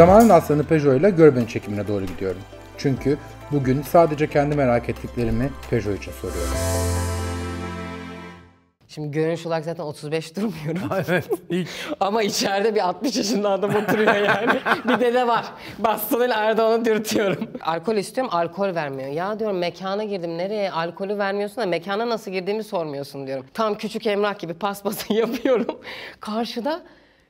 Zamanın aslanı Peugeot ile Görben çekimine doğru gidiyorum. Çünkü bugün sadece kendi merak ettiklerimi Peugeot için soruyorum. Şimdi görünüş olarak zaten 35 durmuyorum. evet. Hiç. Ama içeride bir 60 yaşında adam oturuyor yani. bir dede var. Bastonuyla Erdoğan'ı dürtüyorum. Alkol istiyorum, alkol vermiyor. Ya diyorum mekana girdim, nereye? Alkolü vermiyorsun da mekana nasıl girdiğimi sormuyorsun diyorum. Tam küçük emrah gibi paspası yapıyorum. Karşıda,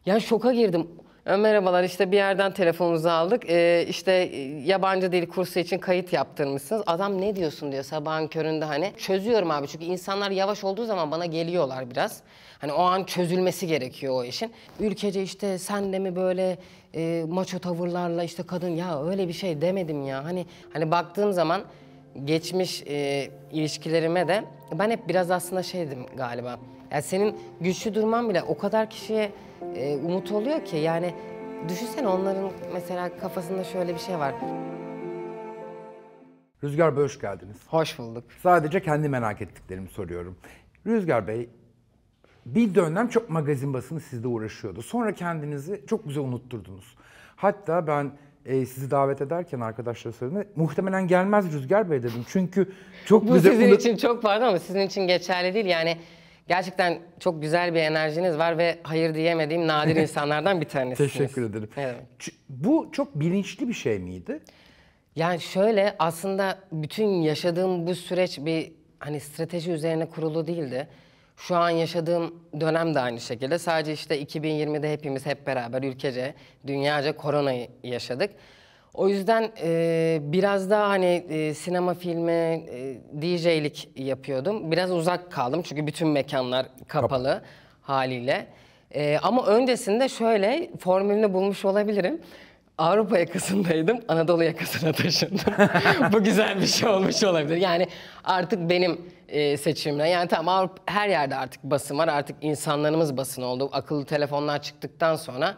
ya şoka girdim. E, merhabalar işte bir yerden telefonunuzu aldık. Ee, işte e, yabancı dil kursu için kayıt yaptırmışsınız. Adam ne diyorsun diyor sabahın köründe hani. Çözüyorum abi çünkü insanlar yavaş olduğu zaman bana geliyorlar biraz. Hani o an çözülmesi gerekiyor o işin. Ülkece işte sen de mi böyle e, maço tavırlarla işte kadın ya öyle bir şey demedim ya. Hani hani baktığım zaman geçmiş e, ilişkilerime de ben hep biraz aslında şeydim galiba. Yani senin güçlü durman bile o kadar kişiye e, umut oluyor ki yani düşünsene onların mesela kafasında şöyle bir şey var. Rüzgar Bey hoş geldiniz. Hoş bulduk. Sadece kendi merak ettiklerimi soruyorum. Rüzgar Bey bir dönem çok magazin basını sizde uğraşıyordu. Sonra kendinizi çok güzel unutturdunuz. Hatta ben e, sizi davet ederken arkadaşlar söyledi. Muhtemelen gelmez Rüzgar Bey dedim. Çünkü çok Bu güzel... Bu sizin için çok pardon ama sizin için geçerli değil. Yani Gerçekten çok güzel bir enerjiniz var ve hayır diyemediğim nadir insanlardan bir tanesiniz. Teşekkür ederim. Evet. Bu çok bilinçli bir şey miydi? Yani şöyle aslında bütün yaşadığım bu süreç bir hani strateji üzerine kurulu değildi. Şu an yaşadığım dönem de aynı şekilde. Sadece işte 2020'de hepimiz hep beraber ülkece, dünyaca koronayı yaşadık. O yüzden e, biraz daha hani e, sinema filmi, e, DJ'lik yapıyordum. Biraz uzak kaldım çünkü bütün mekanlar kapalı Kap haliyle. E, ama öncesinde şöyle formülünü bulmuş olabilirim. Avrupa yakasındaydım, Anadolu yakasına taşındım. Bu güzel bir şey olmuş olabilir. Yani artık benim e, seçimle. Yani tamam Avrupa, her yerde artık basın var. Artık insanlarımız basın oldu. Akıllı telefonlar çıktıktan sonra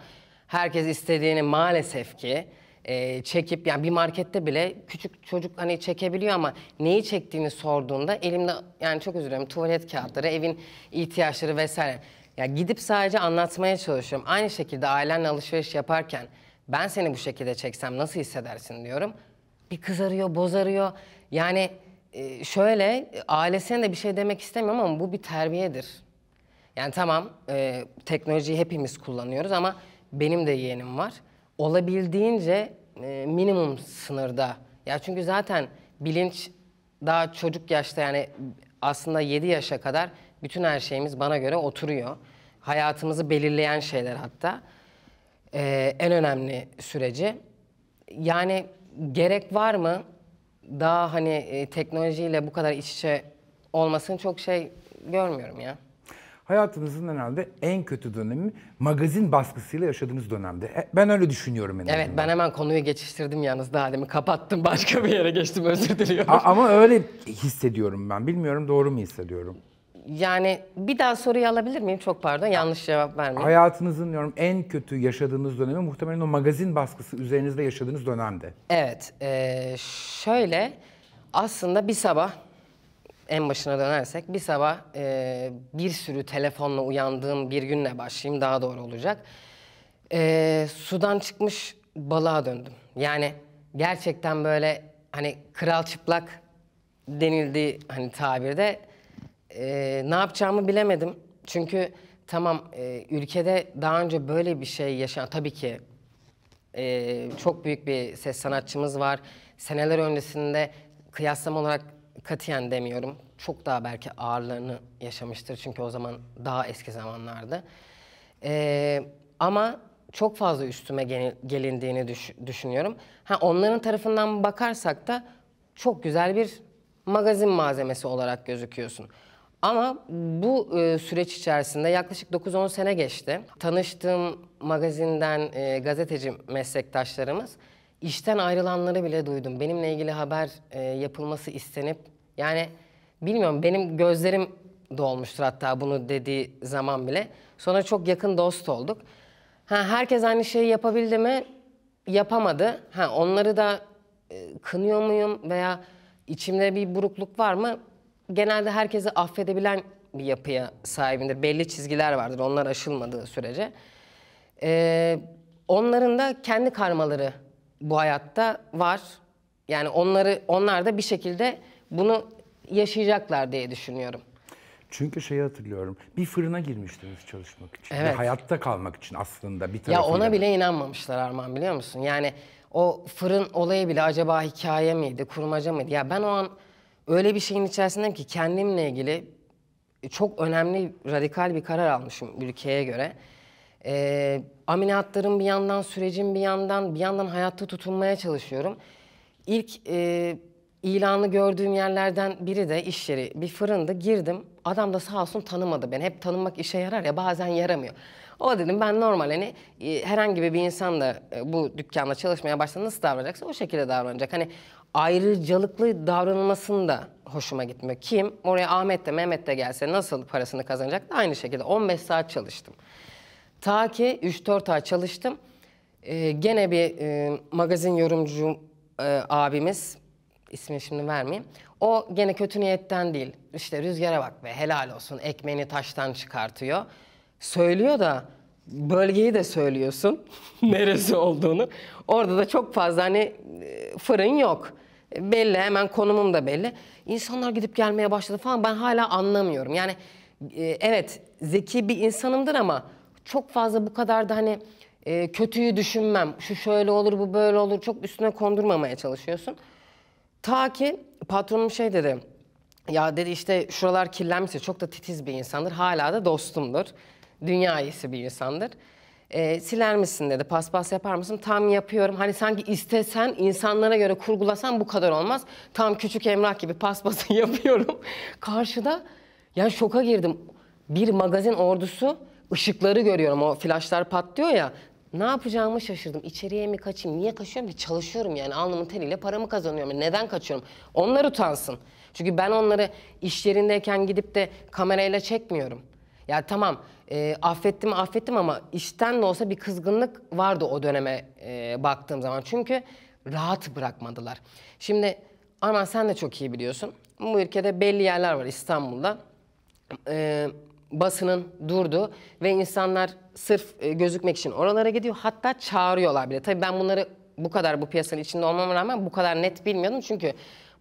herkes istediğini maalesef ki e, çekip yani bir markette bile küçük çocuk hani çekebiliyor ama neyi çektiğini sorduğunda elimde yani çok özür tuvalet kağıtları, evin ihtiyaçları vesaire. Ya gidip sadece anlatmaya çalışıyorum. Aynı şekilde ailenle alışveriş yaparken ben seni bu şekilde çeksem nasıl hissedersin diyorum. Bir kızarıyor, bozarıyor. Yani e, şöyle ailesine de bir şey demek istemiyorum ama bu bir terbiyedir. Yani tamam e, teknolojiyi hepimiz kullanıyoruz ama benim de yeğenim var olabildiğince e, minimum sınırda. Ya çünkü zaten bilinç daha çocuk yaşta yani aslında 7 yaşa kadar bütün her şeyimiz bana göre oturuyor. Hayatımızı belirleyen şeyler hatta. Ee, en önemli süreci. Yani gerek var mı daha hani e, teknolojiyle bu kadar iç içe olmasını çok şey görmüyorum ya hayatınızın herhalde en kötü dönemi magazin baskısıyla yaşadığınız dönemde. Ben öyle düşünüyorum en Evet ben hemen konuyu geçiştirdim yalnız daha demin kapattım başka bir yere geçtim özür diliyorum. A- ama öyle hissediyorum ben. Bilmiyorum doğru mu hissediyorum? Yani bir daha soruyu alabilir miyim? Çok pardon yanlış cevap vermeyeyim. Hayatınızın diyorum en kötü yaşadığınız dönemi muhtemelen o magazin baskısı üzerinizde yaşadığınız dönemde. Evet, e, şöyle aslında bir sabah en başına dönersek bir sabah e, bir sürü telefonla uyandığım bir günle başlayayım daha doğru olacak. E, sudan çıkmış balığa döndüm. Yani gerçekten böyle hani kral çıplak denildiği hani tabirde e, ne yapacağımı bilemedim. Çünkü tamam e, ülkede daha önce böyle bir şey yaşayan tabii ki e, çok büyük bir ses sanatçımız var. Seneler öncesinde kıyaslama olarak katiyen demiyorum. Çok daha belki ağırlarını yaşamıştır. Çünkü o zaman daha eski zamanlardı. Ee, ama çok fazla üstüme gelindiğini düş düşünüyorum. Ha onların tarafından bakarsak da çok güzel bir magazin malzemesi olarak gözüküyorsun. Ama bu e, süreç içerisinde yaklaşık 9-10 sene geçti. Tanıştığım magazinden e, gazeteci meslektaşlarımız işten ayrılanları bile duydum. Benimle ilgili haber e, yapılması istenip yani bilmiyorum benim gözlerim dolmuştur hatta bunu dediği zaman bile. Sonra çok yakın dost olduk. Ha, herkes aynı şeyi yapabildi mi? Yapamadı. Ha, onları da e, kınıyor muyum veya içimde bir burukluk var mı? Genelde herkesi affedebilen bir yapıya sahibindir. Belli çizgiler vardır onlar aşılmadığı sürece. Ee, onların da kendi karmaları bu hayatta var. Yani onları onlar da bir şekilde bunu yaşayacaklar diye düşünüyorum. Çünkü şeyi hatırlıyorum. Bir fırına girmiştiniz çalışmak için. Evet. Ve hayatta kalmak için aslında bir tarafıyla. Ya ona bile inanmamışlar Arman biliyor musun? Yani o fırın olayı bile acaba hikaye miydi, kurmaca mıydı? Ya ben o an öyle bir şeyin içerisindeyim ki kendimle ilgili çok önemli, radikal bir karar almışım ülkeye göre. Ee, ameliyatların bir yandan, sürecin bir yandan, bir yandan hayatta tutunmaya çalışıyorum. İlk... E, ilanı gördüğüm yerlerden biri de iş yeri. Bir fırında girdim. Adam da sağ olsun tanımadı beni. Hep tanınmak işe yarar ya bazen yaramıyor. O dedim ben normal hani e, herhangi bir insan da e, bu dükkanda çalışmaya başladığında nasıl davranacaksa o şekilde davranacak. Hani ayrıcalıklı davranılmasını da hoşuma gitmiyor. Kim oraya Ahmet de Mehmet de gelse nasıl parasını kazanacak da aynı şekilde 15 saat çalıştım. Ta ki 3-4 ay çalıştım. Ee, gene bir e, magazin yorumcu e, abimiz ismini şimdi vermeyeyim. O gene kötü niyetten değil. İşte rüzgara bak ve helal olsun ekmeğini taştan çıkartıyor. Söylüyor da bölgeyi de söylüyorsun neresi olduğunu. Orada da çok fazla hani e, fırın yok. E, belli hemen konumum da belli. İnsanlar gidip gelmeye başladı falan ben hala anlamıyorum. Yani e, evet zeki bir insanımdır ama çok fazla bu kadar da hani kötüyü düşünmem. Şu şöyle olur, bu böyle olur. Çok üstüne kondurmamaya çalışıyorsun. Ta ki patronum şey dedi. Ya dedi işte şuralar kirlenmişse çok da titiz bir insandır. Hala da dostumdur. Dünya iyisi bir insandır. E, siler misin dedi. Paspas yapar mısın? Tam yapıyorum. Hani sanki istesen insanlara göre kurgulasan bu kadar olmaz. Tam küçük emrah gibi paspası yapıyorum. Karşıda ya şoka girdim. Bir magazin ordusu ışıkları görüyorum. O flaşlar patlıyor ya. Ne yapacağımı şaşırdım. İçeriye mi kaçayım? Niye kaçıyorum ki? Çalışıyorum yani. Alnımın teriyle paramı kazanıyorum. Neden kaçıyorum? Onlar utansın. Çünkü ben onları iş yerindeyken gidip de kamerayla çekmiyorum. Ya tamam e, affettim affettim ama işten de olsa bir kızgınlık vardı o döneme e, baktığım zaman. Çünkü rahat bırakmadılar. Şimdi Arman sen de çok iyi biliyorsun. Bu ülkede belli yerler var İstanbul'da. E, basının durdu ve insanlar sırf e, gözükmek için oralara gidiyor. Hatta çağırıyorlar bile. Tabii ben bunları bu kadar bu piyasanın içinde olmama rağmen bu kadar net bilmiyordum. Çünkü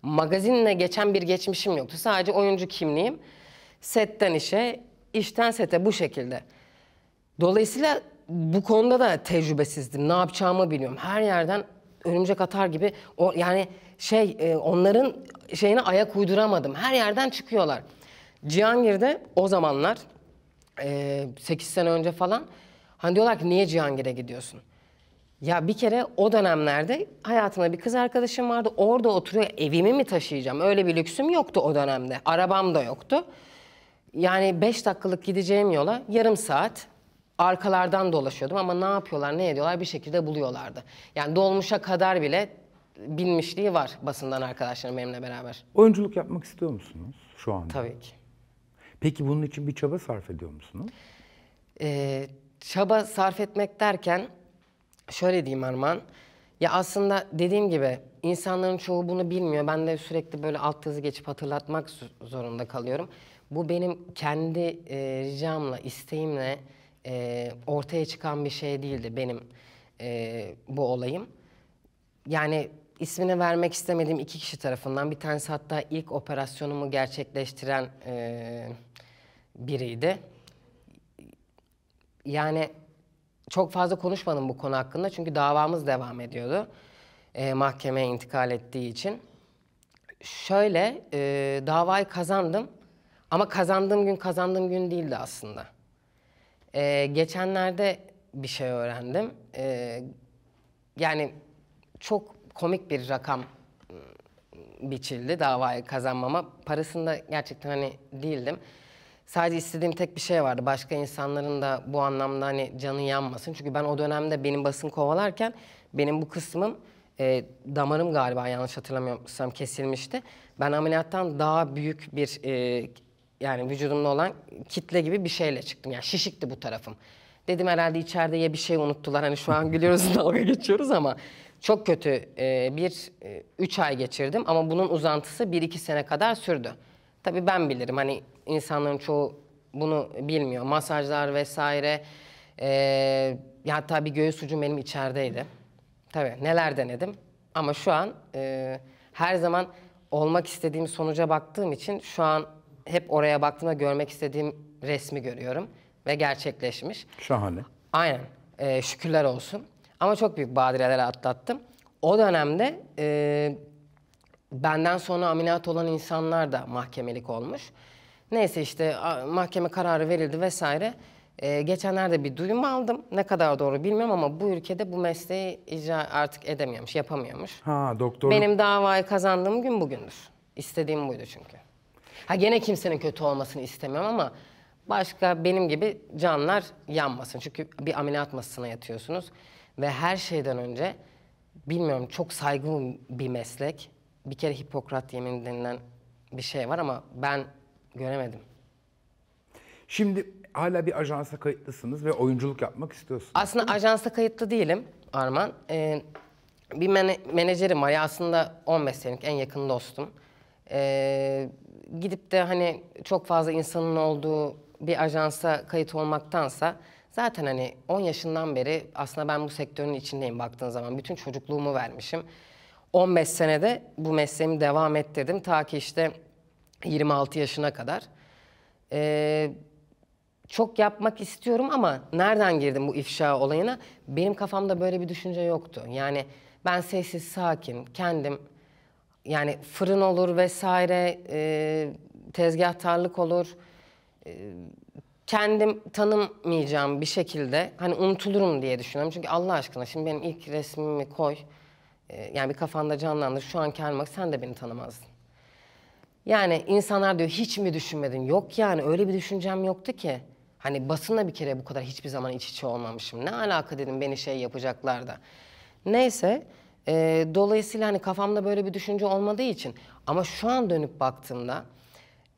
magazinle geçen bir geçmişim yoktu. Sadece oyuncu kimliğim. Setten işe, işten sete bu şekilde. Dolayısıyla bu konuda da tecrübesizdim. Ne yapacağımı bilmiyorum. Her yerden örümcek atar gibi o yani şey e, onların şeyine ayak uyduramadım. Her yerden çıkıyorlar. Cihangir'de o zamanlar e, 8 sene önce falan hani diyorlar ki niye Cihangir'e gidiyorsun? Ya bir kere o dönemlerde hayatımda bir kız arkadaşım vardı. Orada oturuyor. Evimi mi taşıyacağım? Öyle bir lüksüm yoktu o dönemde. Arabam da yoktu. Yani beş dakikalık gideceğim yola yarım saat arkalardan dolaşıyordum ama ne yapıyorlar ne ediyorlar bir şekilde buluyorlardı. Yani dolmuşa kadar bile bilmişliği var basından arkadaşlarım benimle beraber. Oyunculuk yapmak istiyor musunuz şu anda? Tabii ki. Peki bunun için bir çaba sarf ediyor musunuz? Ee, çaba sarf etmek derken şöyle diyeyim Arman, Ya aslında dediğim gibi insanların çoğu bunu bilmiyor. Ben de sürekli böyle alt yazı geçip hatırlatmak zorunda kalıyorum. Bu benim kendi e, ricamla, isteğimle e, ortaya çıkan bir şey değildi benim e, bu olayım. Yani ismini vermek istemediğim iki kişi tarafından bir tanesi hatta ilk operasyonumu gerçekleştiren... E, biriydi. Yani çok fazla konuşmadım bu konu hakkında çünkü davamız devam ediyordu. E, mahkemeye intikal ettiği için. Şöyle e, davayı kazandım ama kazandığım gün kazandığım gün değildi aslında. E, geçenlerde bir şey öğrendim. E, yani çok komik bir rakam ıı, biçildi davayı kazanmama. Parasında gerçekten hani değildim. Sadece istediğim tek bir şey vardı. Başka insanların da bu anlamda hani canı yanmasın. Çünkü ben o dönemde benim basın kovalarken benim bu kısmım e, damarım galiba yanlış hatırlamıyorsam kesilmişti. Ben ameliyattan daha büyük bir e, yani vücudumda olan kitle gibi bir şeyle çıktım. Yani şişikti bu tarafım. Dedim herhalde içeride ya bir şey unuttular. Hani şu an gülüyoruz dalga geçiyoruz ama çok kötü e, bir e, üç ay geçirdim. Ama bunun uzantısı bir iki sene kadar sürdü. Tabii ben bilirim hani insanların çoğu bunu bilmiyor. Masajlar vesaire. Ee, hatta bir göğüs ucum benim içerideydi. Tabii neler denedim. Ama şu an e, her zaman olmak istediğim sonuca baktığım için şu an hep oraya baktığımda görmek istediğim resmi görüyorum. Ve gerçekleşmiş. Şahane. Aynen. Ee, şükürler olsun. Ama çok büyük badireler atlattım. O dönemde e, benden sonra ameliyat olan insanlar da mahkemelik olmuş. Neyse işte mahkeme kararı verildi vesaire. Ee, geçenlerde bir duyum aldım. Ne kadar doğru bilmiyorum ama bu ülkede bu mesleği icra artık edemiyormuş, yapamıyormuş. Ha doktor. Benim davayı kazandığım gün bugündür. İstediğim buydu çünkü. Ha gene kimsenin kötü olmasını istemiyorum ama başka benim gibi canlar yanmasın. Çünkü bir ameliyat masasına yatıyorsunuz ve her şeyden önce bilmiyorum çok saygın bir meslek. Bir kere Hipokrat yemin denilen bir şey var ama ben Göremedim. Şimdi hala bir ajansa kayıtlısınız ve oyunculuk yapmak istiyorsunuz. Aslında ajansa kayıtlı değilim Arman. Ee, bir mene menajerim var. Ya aslında 15 senelik en yakın dostum. Ee, gidip de hani çok fazla insanın olduğu bir ajansa kayıt olmaktansa zaten hani 10 yaşından beri aslında ben bu sektörün içindeyim baktığın zaman. Bütün çocukluğumu vermişim. 15 senede bu mesleğimi devam ettirdim. Ta ki işte 26 yaşına kadar. Ee, çok yapmak istiyorum ama nereden girdim bu ifşa olayına? Benim kafamda böyle bir düşünce yoktu. Yani ben sessiz, sakin, kendim yani fırın olur vesaire, e, tezgahtarlık olur. E, kendim tanımayacağım bir şekilde hani unutulurum diye düşünüyorum. Çünkü Allah aşkına şimdi benim ilk resmimi koy. E, yani bir kafanda canlandır. Şu an Kermak sen de beni tanımazdın. Yani insanlar diyor hiç mi düşünmedin? Yok yani öyle bir düşüncem yoktu ki. Hani basınla bir kere bu kadar hiçbir zaman iç içe olmamışım. Ne alaka dedim beni şey yapacaklar da. Neyse e, dolayısıyla hani kafamda böyle bir düşünce olmadığı için. Ama şu an dönüp baktığımda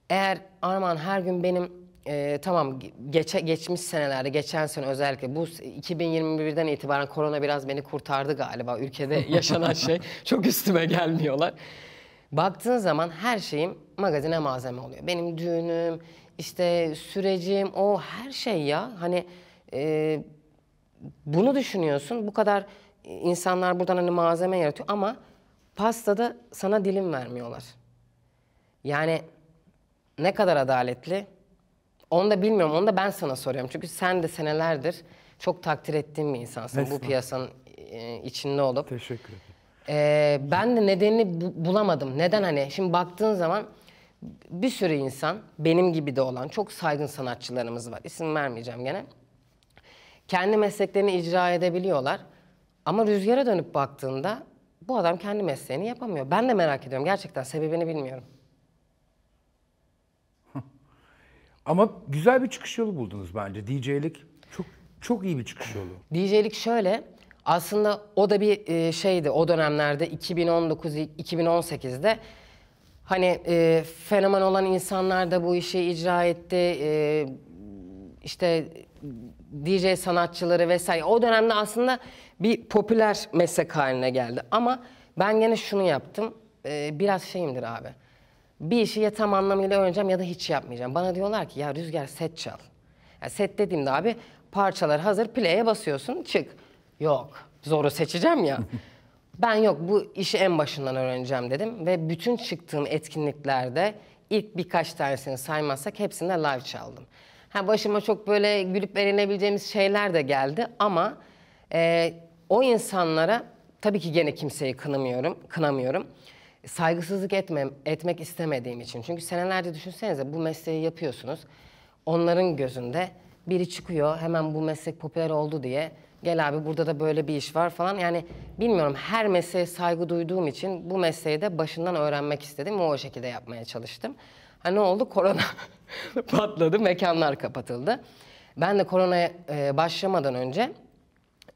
eğer Arman her gün benim e, tamam geçe, geçmiş senelerde geçen sene özellikle bu 2021'den itibaren korona biraz beni kurtardı galiba ülkede yaşanan şey. Çok üstüme gelmiyorlar baktığın zaman her şeyim magazine malzeme oluyor. Benim düğünüm, işte sürecim, o her şey ya. Hani e, bunu düşünüyorsun. Bu kadar insanlar buradan hani malzeme yaratıyor ama pastada sana dilim vermiyorlar. Yani ne kadar adaletli? Onu da bilmiyorum. Onu da ben sana soruyorum. Çünkü sen de senelerdir çok takdir ettiğim bir insansın. Mesela. Bu piyasanın e, içinde olup. Teşekkür ederim. Ee, ben de nedenini bu, bulamadım. Neden hani? Şimdi baktığın zaman bir sürü insan, benim gibi de olan çok saygın sanatçılarımız var. İsim vermeyeceğim gene. Kendi mesleklerini icra edebiliyorlar. Ama rüzgara dönüp baktığında bu adam kendi mesleğini yapamıyor. Ben de merak ediyorum. Gerçekten sebebini bilmiyorum. Ama güzel bir çıkış yolu buldunuz bence. DJ'lik çok çok iyi bir çıkış yolu. DJ'lik şöyle, aslında o da bir e, şeydi o dönemlerde 2019-2018'de hani e, fenomen olan insanlar da bu işi icra etti. E, işte DJ sanatçıları vesaire. O dönemde aslında bir popüler meslek haline geldi. Ama ben gene şunu yaptım. E, biraz şeyimdir abi. Bir işi ya tam anlamıyla öğreneceğim ya da hiç yapmayacağım. Bana diyorlar ki ya Rüzgar set çal. Yani set dediğimde abi parçalar hazır play'e basıyorsun çık. Yok. Zoru seçeceğim ya. ben yok bu işi en başından öğreneceğim dedim. Ve bütün çıktığım etkinliklerde ilk birkaç tanesini saymazsak hepsinde live çaldım. Ha, başıma çok böyle gülüp eğlenebileceğimiz şeyler de geldi ama e, o insanlara tabii ki gene kimseyi kınamıyorum, kınamıyorum. Saygısızlık etmem, etmek istemediğim için. Çünkü senelerce düşünsenize bu mesleği yapıyorsunuz. Onların gözünde biri çıkıyor hemen bu meslek popüler oldu diye gel abi burada da böyle bir iş var falan. Yani bilmiyorum her mesleğe saygı duyduğum için bu mesleği de başından öğrenmek istedim ve o şekilde yapmaya çalıştım. Ha ne oldu? Korona patladı, mekanlar kapatıldı. Ben de koronaya e, başlamadan önce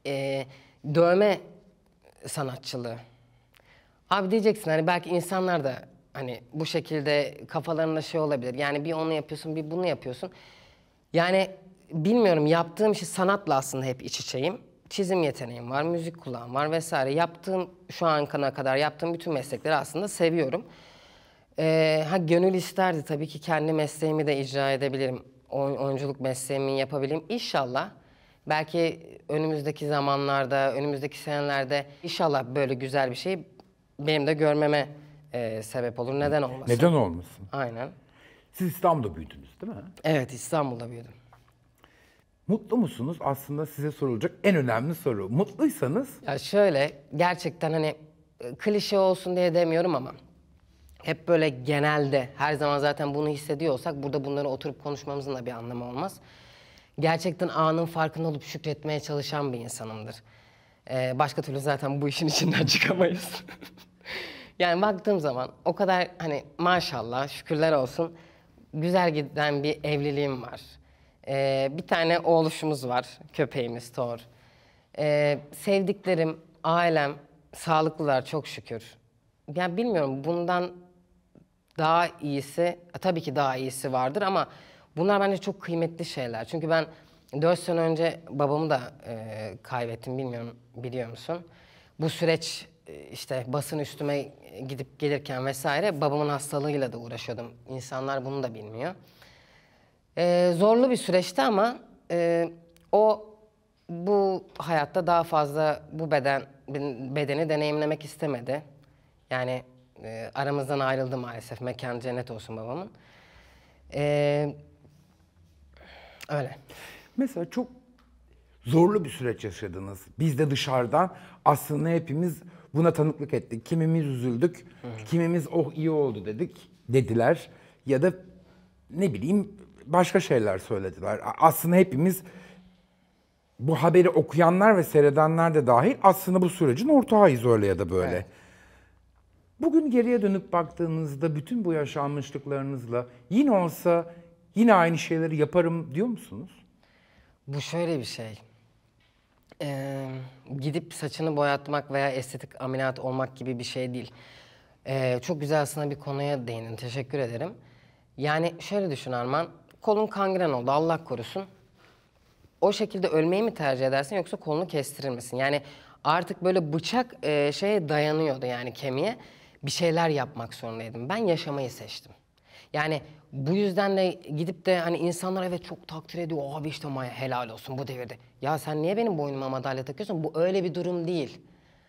e, dövme sanatçılığı. Abi diyeceksin hani belki insanlar da hani bu şekilde kafalarında şey olabilir. Yani bir onu yapıyorsun, bir bunu yapıyorsun. Yani bilmiyorum yaptığım şey sanatla aslında hep iç içeyim. Çizim yeteneğim var, müzik kulağım var vesaire. Yaptığım şu an kana kadar yaptığım bütün meslekleri aslında seviyorum. Ee, ha gönül isterdi tabii ki kendi mesleğimi de icra edebilirim. Oyunculuk mesleğimi yapabilirim İnşallah belki önümüzdeki zamanlarda, önümüzdeki senelerde inşallah böyle güzel bir şey benim de görmeme e, sebep olur. Neden olmasın? Neden olmasın? Aynen. Siz İstanbul'da büyüdünüz değil mi? Evet İstanbul'da büyüdüm. Mutlu musunuz? Aslında size sorulacak en önemli soru. Mutluysanız... Ya şöyle gerçekten hani e, klişe olsun diye demiyorum ama hep böyle genelde her zaman zaten bunu hissediyorsak burada bunları oturup konuşmamızın da bir anlamı olmaz. Gerçekten anın farkında olup şükretmeye çalışan bir insanımdır. Ee, başka türlü zaten bu işin içinden çıkamayız. yani baktığım zaman o kadar hani maşallah şükürler olsun güzel giden bir evliliğim var. Ee, bir tane oğluşumuz var, köpeğimiz Thor. Ee, sevdiklerim, ailem sağlıklılar çok şükür. Yani bilmiyorum bundan daha iyisi, e, tabii ki daha iyisi vardır ama bunlar bence çok kıymetli şeyler. Çünkü ben dört sene önce babamı da e, kaybettim bilmiyorum biliyor musun? Bu süreç e, işte basın üstüme gidip gelirken vesaire babamın hastalığıyla da uğraşıyordum. İnsanlar bunu da bilmiyor. Ee, zorlu bir süreçti ama e, o bu hayatta daha fazla bu beden bedeni deneyimlemek istemedi. Yani e, aramızdan ayrıldı maalesef. Mekan cennet olsun babamın. Ee, öyle. Mesela çok zorlu bir süreç yaşadınız. Biz de dışarıdan aslında hepimiz buna tanıklık ettik. Kimimiz üzüldük, Hı. kimimiz oh iyi oldu dedik dediler ya da ne bileyim başka şeyler söylediler. Aslında hepimiz bu haberi okuyanlar ve seyredenler de dahil aslında bu sürecin ortağıyız öyle ya da böyle. Evet. Bugün geriye dönüp baktığınızda bütün bu yaşanmışlıklarınızla yine olsa yine aynı şeyleri yaparım diyor musunuz? Bu şöyle bir şey. Ee, gidip saçını boyatmak veya estetik ameliyat olmak gibi bir şey değil. Ee, çok güzel aslında bir konuya değindin. Teşekkür ederim. Yani şöyle düşün Arman kolun kangren oldu Allah korusun. O şekilde ölmeyi mi tercih edersin yoksa kolunu kestirir misin? Yani artık böyle bıçak e, şeye dayanıyordu yani kemiğe. Bir şeyler yapmak zorundaydım. Ben yaşamayı seçtim. Yani bu yüzden de gidip de hani insanlar evet çok takdir ediyor. Abi işte Maya helal olsun bu devirde. Ya sen niye benim boynuma madalya takıyorsun? Bu öyle bir durum değil.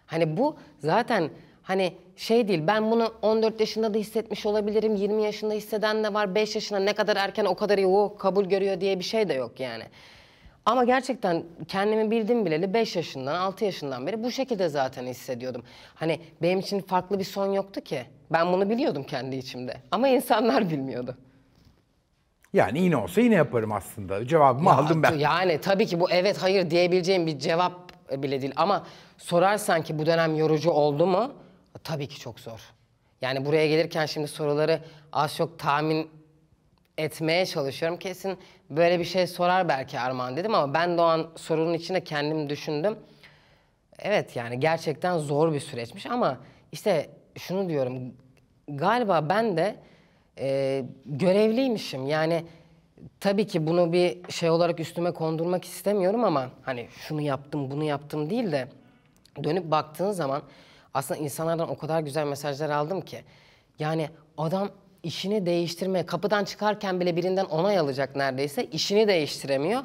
Hani bu zaten Hani şey değil ben bunu 14 yaşında da hissetmiş olabilirim. 20 yaşında hisseden de var. 5 yaşında ne kadar erken o kadar iyi o kabul görüyor diye bir şey de yok yani. Ama gerçekten kendimi bildim bileli 5 yaşından 6 yaşından beri bu şekilde zaten hissediyordum. Hani benim için farklı bir son yoktu ki. Ben bunu biliyordum kendi içimde ama insanlar bilmiyordu. Yani yine olsa yine yaparım aslında. Cevabımı ya, aldım ben. Yani tabii ki bu evet hayır diyebileceğim bir cevap bile değil. Ama sorarsan ki bu dönem yorucu oldu mu? Tabii ki çok zor. Yani buraya gelirken şimdi soruları az çok tahmin etmeye çalışıyorum. Kesin böyle bir şey sorar belki Armağan dedim ama ben Doğan sorunun içinde kendim düşündüm. Evet yani gerçekten zor bir süreçmiş ama işte şunu diyorum. Galiba ben de e, görevliymişim. Yani tabii ki bunu bir şey olarak üstüme kondurmak istemiyorum ama hani şunu yaptım bunu yaptım değil de dönüp baktığın zaman aslında insanlardan o kadar güzel mesajlar aldım ki. Yani adam işini değiştirmeye, kapıdan çıkarken bile birinden onay alacak neredeyse, işini değiştiremiyor.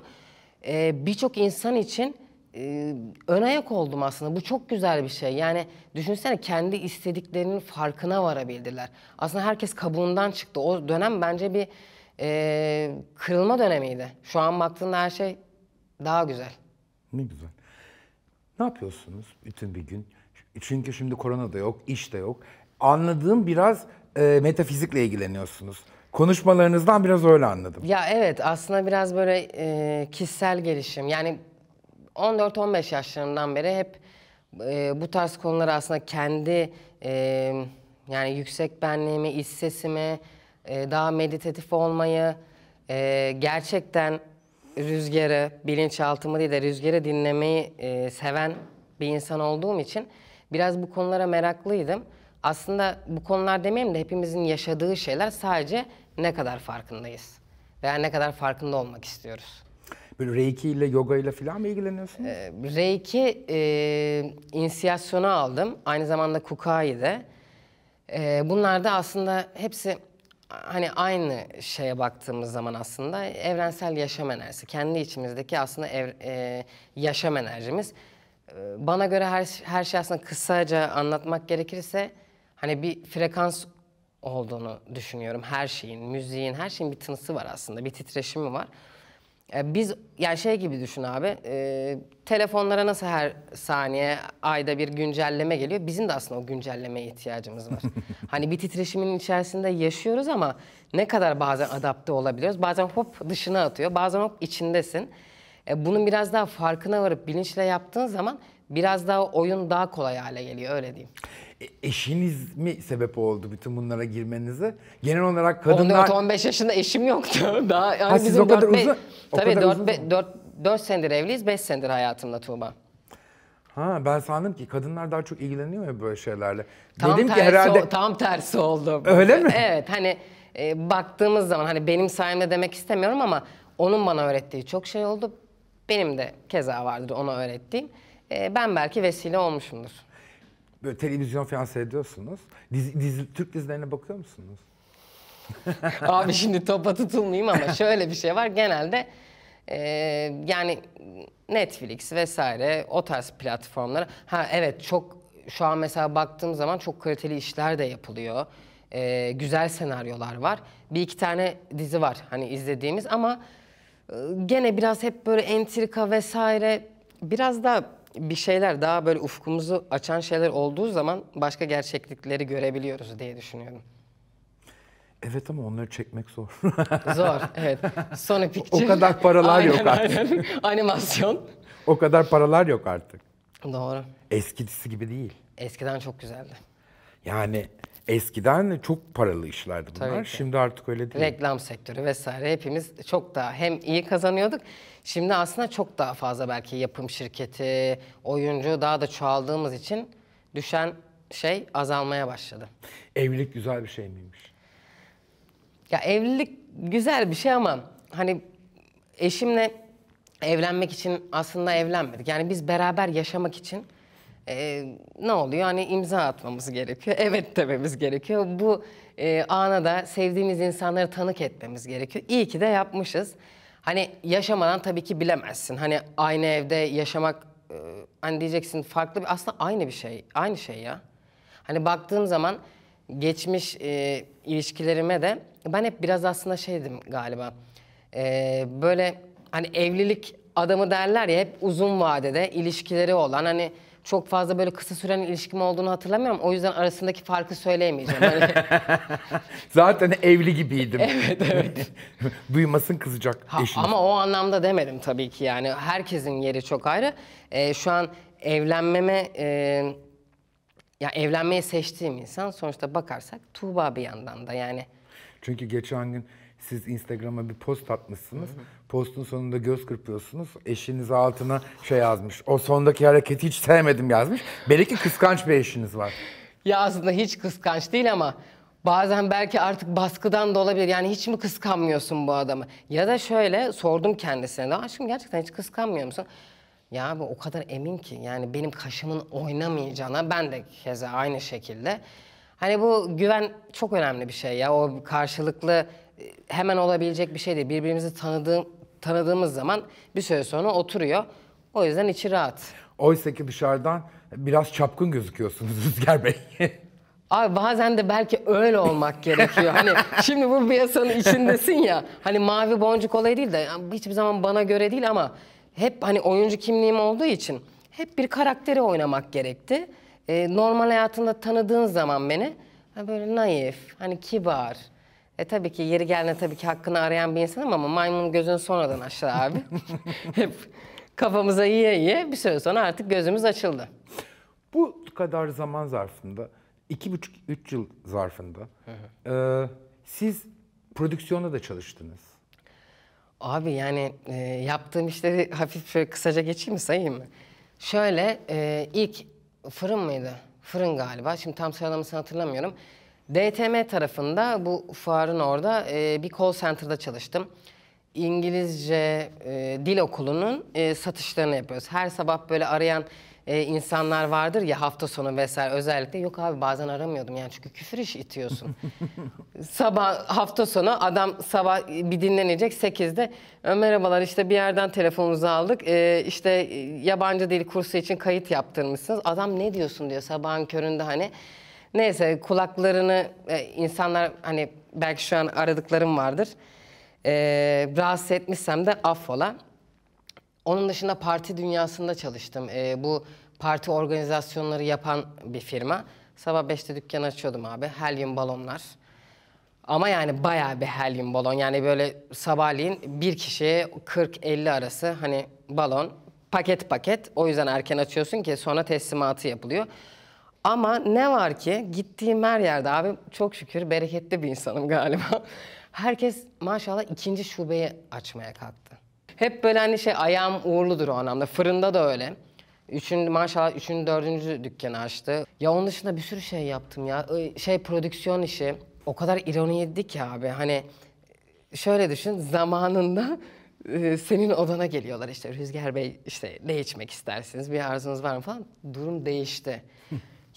Ee, Birçok insan için e, ön ayak oldum aslında. Bu çok güzel bir şey. Yani düşünsene kendi istediklerinin farkına varabildiler. Aslında herkes kabuğundan çıktı. O dönem bence bir e, kırılma dönemiydi. Şu an baktığında her şey daha güzel. Ne güzel. Ne yapıyorsunuz bütün bir gün? Çünkü şimdi korona da yok, iş de yok. Anladığım biraz e, metafizikle ilgileniyorsunuz. Konuşmalarınızdan biraz öyle anladım. Ya evet aslında biraz böyle e, kişisel gelişim. Yani 14-15 yaşlarından beri hep e, bu tarz konuları aslında kendi e, yani yüksek benliğimi, iç sesimi, e, daha meditatif olmayı, e, gerçekten rüzgarı, bilinçaltımı değil de rüzgarı dinlemeyi e, seven bir insan olduğum için Biraz bu konulara meraklıydım. Aslında bu konular demeyeyim de hepimizin yaşadığı şeyler sadece ne kadar farkındayız veya ne kadar farkında olmak istiyoruz. Böyle reiki ile yoga ile falan mı ilgileniyorsunuz? Ee, reiki e, inisiyasyonu aldım. Aynı zamanda kukai'de. Ee, e, bunlar da aslında hepsi hani aynı şeye baktığımız zaman aslında evrensel yaşam enerjisi. Kendi içimizdeki aslında ev, e, yaşam enerjimiz. Ee, bana göre her, her şey aslında kısaca anlatmak gerekirse hani bir frekans olduğunu düşünüyorum. Her şeyin, müziğin, her şeyin bir tınısı var aslında. Bir titreşimi var. Ee, biz yani şey gibi düşün abi. E, telefonlara nasıl her saniye ayda bir güncelleme geliyor. Bizim de aslında o güncellemeye ihtiyacımız var. hani bir titreşimin içerisinde yaşıyoruz ama ne kadar bazen adapte olabiliyoruz. Bazen hop dışına atıyor, bazen hop içindesin. E, bunun biraz daha farkına varıp bilinçle yaptığın zaman biraz daha oyun daha kolay hale geliyor öyle diyeyim. E, eşiniz mi sebep oldu bütün bunlara girmenize? Genel olarak kadınlar... 14-15 yaşında eşim yoktu. Daha, yani ha, siz o kadar 4, uzun... 5, o tabii kadar 4, uzun 4, 4, 4 senedir evliyiz, 5 senedir hayatımda Tuğba. Ha ben sandım ki kadınlar daha çok ilgileniyor ya böyle şeylerle. Tam Dedim tersi, ki herhalde o, tam tersi oldu. Öyle mi? Evet hani e, baktığımız zaman hani benim sayemde demek istemiyorum ama onun bana öğrettiği çok şey oldu. Benim de keza vardır ona öğrettiğim. E, ben belki vesile olmuşumdur. Böyle televizyon falan seyrediyorsunuz. Dizi, dizi, Türk dizilerine bakıyor musunuz? Abi şimdi topa tutulmayayım ama şöyle bir şey var. Genelde e, yani Netflix vesaire o tarz platformlara. Ha evet çok şu an mesela baktığım zaman çok kaliteli işler de yapılıyor. E, güzel senaryolar var. Bir iki tane dizi var hani izlediğimiz ama ee, gene biraz hep böyle entrika vesaire biraz da bir şeyler daha böyle ufkumuzu açan şeyler olduğu zaman başka gerçeklikleri görebiliyoruz diye düşünüyorum. Evet ama onları çekmek zor. zor evet. Sony Picture. O kadar paralar aynen, yok artık. Aynen. Animasyon. o kadar paralar yok artık. Doğru. Eskisi gibi değil. Eskiden çok güzeldi. Yani Eskiden de çok paralı işlerdi bunlar. Tabii ki. Şimdi artık öyle değil. Reklam sektörü vesaire hepimiz çok daha hem iyi kazanıyorduk. Şimdi aslında çok daha fazla belki yapım şirketi, oyuncu daha da çoğaldığımız için düşen şey azalmaya başladı. Evlilik güzel bir şey miymiş? Ya evlilik güzel bir şey ama hani eşimle evlenmek için aslında evlenmedik. Yani biz beraber yaşamak için e, ne oluyor? Hani imza atmamız gerekiyor, evet dememiz gerekiyor. Bu e, ana da sevdiğimiz insanları tanık etmemiz gerekiyor. İyi ki de yapmışız. Hani yaşamadan tabii ki bilemezsin. Hani aynı evde yaşamak e, hani diyeceksin farklı bir aslında aynı bir şey. Aynı şey ya. Hani baktığım zaman geçmiş e, ilişkilerime de ben hep biraz aslında şeydim galiba. E, böyle hani evlilik adamı derler ya hep uzun vadede ilişkileri olan hani çok fazla böyle kısa süren ilişkim olduğunu hatırlamıyorum. O yüzden arasındaki farkı söyleyemeyeceğim. Zaten evli gibiydim. evet evet. Duymasın kızacak ha, eşiniz. Ama o anlamda demedim tabii ki yani. Herkesin yeri çok ayrı. Ee, şu an evlenmeme... E, ya evlenmeyi seçtiğim insan sonuçta bakarsak Tuğba bir yandan da yani çünkü geçen gün siz Instagram'a bir post atmışsınız. Hı hı. Postun sonunda göz kırpıyorsunuz. Eşiniz altına şey yazmış. O sondaki hareketi hiç sevmedim yazmış. Belki kıskanç bir eşiniz var. Ya aslında hiç kıskanç değil ama bazen belki artık baskıdan da olabilir. Yani hiç mi kıskanmıyorsun bu adamı? Ya da şöyle sordum kendisine de aşkım gerçekten hiç kıskanmıyor musun? Ya bu o kadar emin ki yani benim kaşımın oynamayacağına ben de keza aynı şekilde Hani bu güven çok önemli bir şey ya. O karşılıklı e, hemen olabilecek bir şey değil. Birbirimizi tanıdığım, tanıdığımız zaman bir süre sonra oturuyor. O yüzden içi rahat. Oysa ki dışarıdan biraz çapkın gözüküyorsunuz Rüzgar Bey. Abi bazen de belki öyle olmak gerekiyor. Hani şimdi bu piyasanın içindesin ya. Hani mavi boncuk olayı değil de hiçbir zaman bana göre değil ama hep hani oyuncu kimliğim olduğu için hep bir karakteri oynamak gerekti e, normal hayatında tanıdığın zaman beni böyle naif, hani kibar. E tabii ki yeri geldiğinde tabii ki hakkını arayan bir insanım ama maymun gözün sonradan aşağı abi. Hep kafamıza iyi iyi bir süre sonra artık gözümüz açıldı. Bu kadar zaman zarfında, iki buçuk, üç yıl zarfında e, siz prodüksiyonda da çalıştınız. Abi yani e, yaptığım işleri hafif kısaca geçeyim mi sayayım mı? Şöyle e, ilk fırın mıydı? Fırın galiba. Şimdi tam sıralamasını hatırlamıyorum. DTM tarafında bu fuarın orada e, bir call center'da çalıştım. İngilizce e, dil okulunun e, satışlarını yapıyoruz. Her sabah böyle arayan e, insanlar vardır ya hafta sonu vesaire özellikle yok abi bazen aramıyordum yani çünkü küfür iş itiyorsun. sabah hafta sonu adam sabah bir dinlenecek 8'de e, merhabalar işte bir yerden telefonunuzu aldık e, işte e, yabancı dil kursu için kayıt yaptırmışsınız. Adam ne diyorsun diyor sabahın köründe hani neyse kulaklarını e, insanlar hani belki şu an aradıklarım vardır. E, rahatsız etmişsem de affola. Onun dışında parti dünyasında çalıştım. E, bu parti organizasyonları yapan bir firma. Sabah beşte dükkan açıyordum abi. Helyum balonlar. Ama yani bayağı bir helyum balon. Yani böyle sabahleyin bir kişiye 40-50 arası hani balon paket paket. O yüzden erken açıyorsun ki sonra teslimatı yapılıyor. Ama ne var ki gittiğim her yerde abi çok şükür bereketli bir insanım galiba. Herkes maşallah ikinci şubeyi açmaya kalktı. Hep böyle hani şey ayağım uğurludur o anlamda. Fırında da öyle. üçüncü maşallah üçüncü dördüncü dükkanı açtı. Ya onun dışında bir sürü şey yaptım ya. Şey prodüksiyon işi. O kadar ironiydi ki abi hani şöyle düşün zamanında ıı, senin odana geliyorlar işte Rüzgar Bey işte ne içmek istersiniz bir arzunuz var mı falan durum değişti.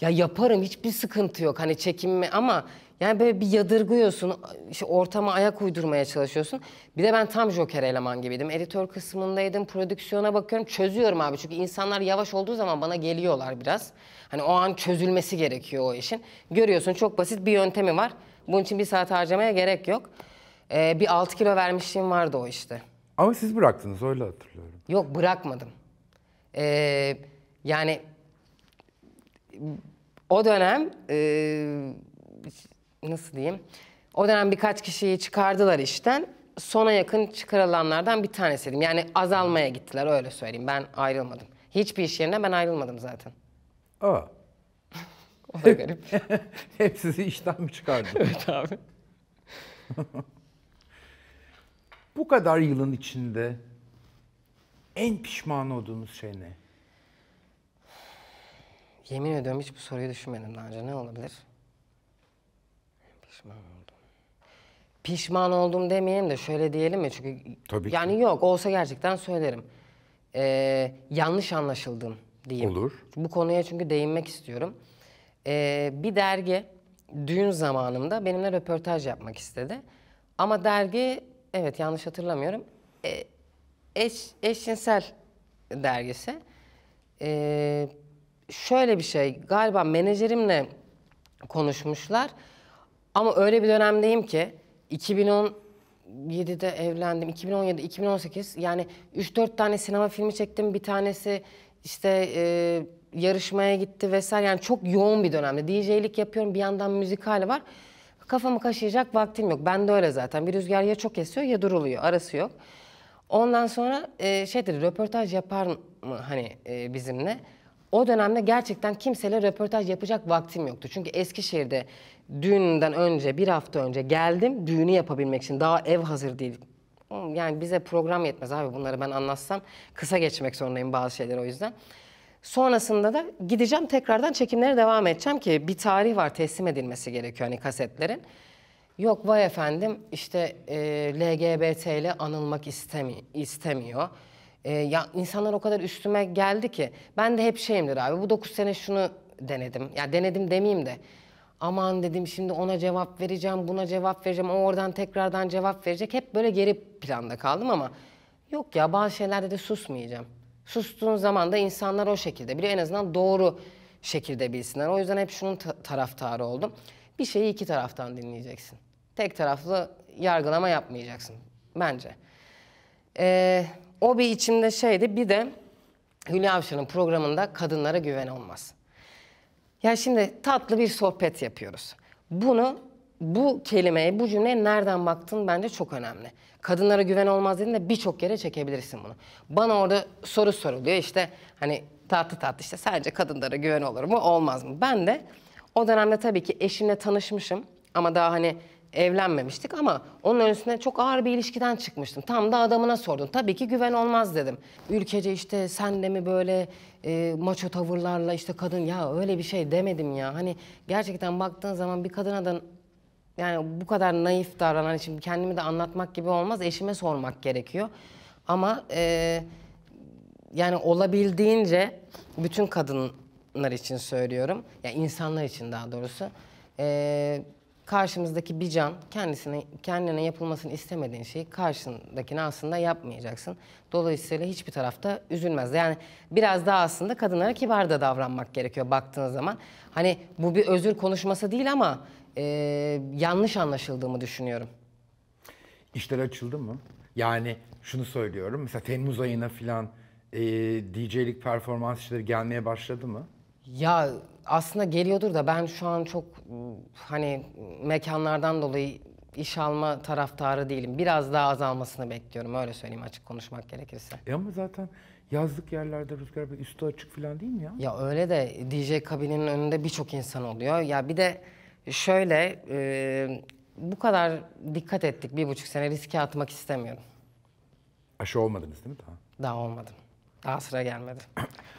ya yaparım hiçbir sıkıntı yok hani çekinme ama yani böyle bir yadırgıyorsun, işte ortama ayak uydurmaya çalışıyorsun. Bir de ben tam joker eleman gibiydim. Editör kısmındaydım, prodüksiyona bakıyorum, çözüyorum abi. Çünkü insanlar yavaş olduğu zaman bana geliyorlar biraz. Hani o an çözülmesi gerekiyor o işin. Görüyorsun çok basit bir yöntemi var. Bunun için bir saat harcamaya gerek yok. Ee, bir 6 kilo vermişliğim vardı o işte. Ama siz bıraktınız öyle hatırlıyorum. Yok bırakmadım. Ee, yani o dönem e, nasıl diyeyim? O dönem birkaç kişiyi çıkardılar işten. Sona yakın çıkarılanlardan bir tanesiydim. Yani azalmaya gittiler öyle söyleyeyim. Ben ayrılmadım. Hiçbir iş yerine ben ayrılmadım zaten. Aa. o da garip. Hep sizi işten mi çıkardı? evet abi. Bu kadar yılın içinde en pişman olduğunuz şey ne? Yemin ediyorum hiç bu soruyu düşünmedim daha önce. Ne olabilir? Pişman oldum. Pişman oldum demeyelim de şöyle diyelim mi? Çünkü Tabii yani ki. yok olsa gerçekten söylerim. Ee, yanlış anlaşıldım diyeyim. Olur. Bu konuya çünkü değinmek istiyorum. Ee, bir dergi düğün zamanımda benimle röportaj yapmak istedi. Ama dergi evet yanlış hatırlamıyorum. E, eş, eşcinsel dergisi. Ee, şöyle bir şey galiba menajerimle konuşmuşlar. Ama öyle bir dönemdeyim ki 2017'de evlendim. 2017, 2018 yani 3-4 tane sinema filmi çektim. Bir tanesi işte e, yarışmaya gitti vesaire. Yani çok yoğun bir dönemde. DJ'lik yapıyorum bir yandan müzikal var. Kafamı kaşıyacak vaktim yok. Ben de öyle zaten. Bir rüzgar ya çok esiyor ya duruluyor. Arası yok. Ondan sonra e, şey dedi röportaj yapar mı hani e, bizimle? O dönemde gerçekten kimseyle röportaj yapacak vaktim yoktu. Çünkü Eskişehir'de düğünden önce, bir hafta önce geldim düğünü yapabilmek için. Daha ev hazır değil. Hmm, yani bize program yetmez abi bunları ben anlatsam. Kısa geçmek zorundayım bazı şeyler o yüzden. Sonrasında da gideceğim tekrardan çekimlere devam edeceğim ki bir tarih var teslim edilmesi gerekiyor hani kasetlerin. Yok vay efendim işte e, LGBT ile anılmak istemi istemiyor. E, ya insanlar o kadar üstüme geldi ki ben de hep şeyimdir abi bu 9 sene şunu denedim. Ya denedim demeyeyim de aman dedim şimdi ona cevap vereceğim, buna cevap vereceğim, o oradan tekrardan cevap verecek. Hep böyle geri planda kaldım ama yok ya bazı şeylerde de susmayacağım. Sustuğun zaman da insanlar o şekilde biliyor. En azından doğru şekilde bilsinler. O yüzden hep şunun ta taraftarı oldum. Bir şeyi iki taraftan dinleyeceksin. Tek taraflı yargılama yapmayacaksın bence. Ee, o bir içimde şeydi. Bir de Hülya Avşar'ın programında kadınlara güven olmaz. Ya şimdi tatlı bir sohbet yapıyoruz. Bunu bu kelimeye, bu cümleye nereden baktın bence çok önemli. Kadınlara güven olmaz dediğinde birçok yere çekebilirsin bunu. Bana orada soru soruluyor işte hani tatlı tatlı işte sadece kadınlara güven olur mu olmaz mı? Ben de o dönemde tabii ki eşimle tanışmışım ama daha hani evlenmemiştik ama onun üstüne çok ağır bir ilişkiden çıkmıştım. Tam da adamına sordum. Tabii ki güven olmaz dedim. Ülkece işte sen de mi böyle e, maço tavırlarla işte kadın ya öyle bir şey demedim ya. Hani gerçekten baktığın zaman bir kadına da yani bu kadar naif davranan için hani kendimi de anlatmak gibi olmaz. Eşime sormak gerekiyor. Ama e, yani olabildiğince bütün kadınlar için söylüyorum. Ya yani insanlar için daha doğrusu. Eee karşımızdaki bir can kendisine kendine yapılmasını istemediğin şeyi karşındakine aslında yapmayacaksın. Dolayısıyla hiçbir tarafta üzülmez. Yani biraz daha aslında kadınlara kibar da davranmak gerekiyor Baktığınız zaman. Hani bu bir özür konuşması değil ama e, yanlış anlaşıldığımı düşünüyorum. İşler açıldı mı? Yani şunu söylüyorum. Mesela Temmuz ayına filan e, DJ'lik performans işleri gelmeye başladı mı? Ya aslında geliyordur da ben şu an çok hani mekanlardan dolayı iş alma taraftarı değilim. Biraz daha azalmasını bekliyorum öyle söyleyeyim açık konuşmak gerekirse. E ama zaten yazlık yerlerde rüzgar bir üstü açık falan değil mi ya? Ya öyle de DJ kabininin önünde birçok insan oluyor. Ya bir de şöyle e, bu kadar dikkat ettik bir buçuk sene riske atmak istemiyorum. Aşı olmadınız değil mi daha? Daha olmadım. Daha sıra gelmedi.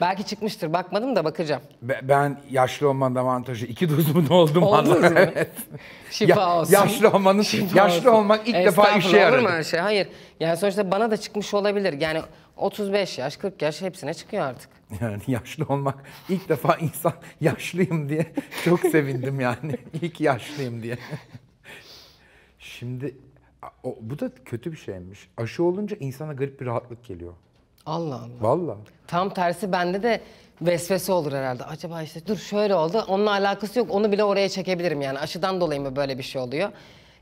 Belki çıkmıştır. Bakmadım da bakacağım. Be- ben yaşlı olmanın avantajı iki doz mu ne oldum Oldunuz mu? Şifa olsun. Yaşlı olmanın Şifa yaşlı olsun. olmak ilk defa işe yaradı. Olur mu şey? Hayır. Yani sonuçta bana da çıkmış olabilir. Yani 35 yaş, 40 yaş hepsine çıkıyor artık. Yani yaşlı olmak ilk defa insan yaşlıyım diye çok sevindim yani. İlk yaşlıyım diye. Şimdi o, bu da kötü bir şeymiş. Aşı olunca insana garip bir rahatlık geliyor. Allah Allah. Vallahi. Tam tersi bende de vesvese olur herhalde. Acaba işte dur şöyle oldu. Onunla alakası yok. Onu bile oraya çekebilirim yani. Aşıdan dolayı mı böyle bir şey oluyor?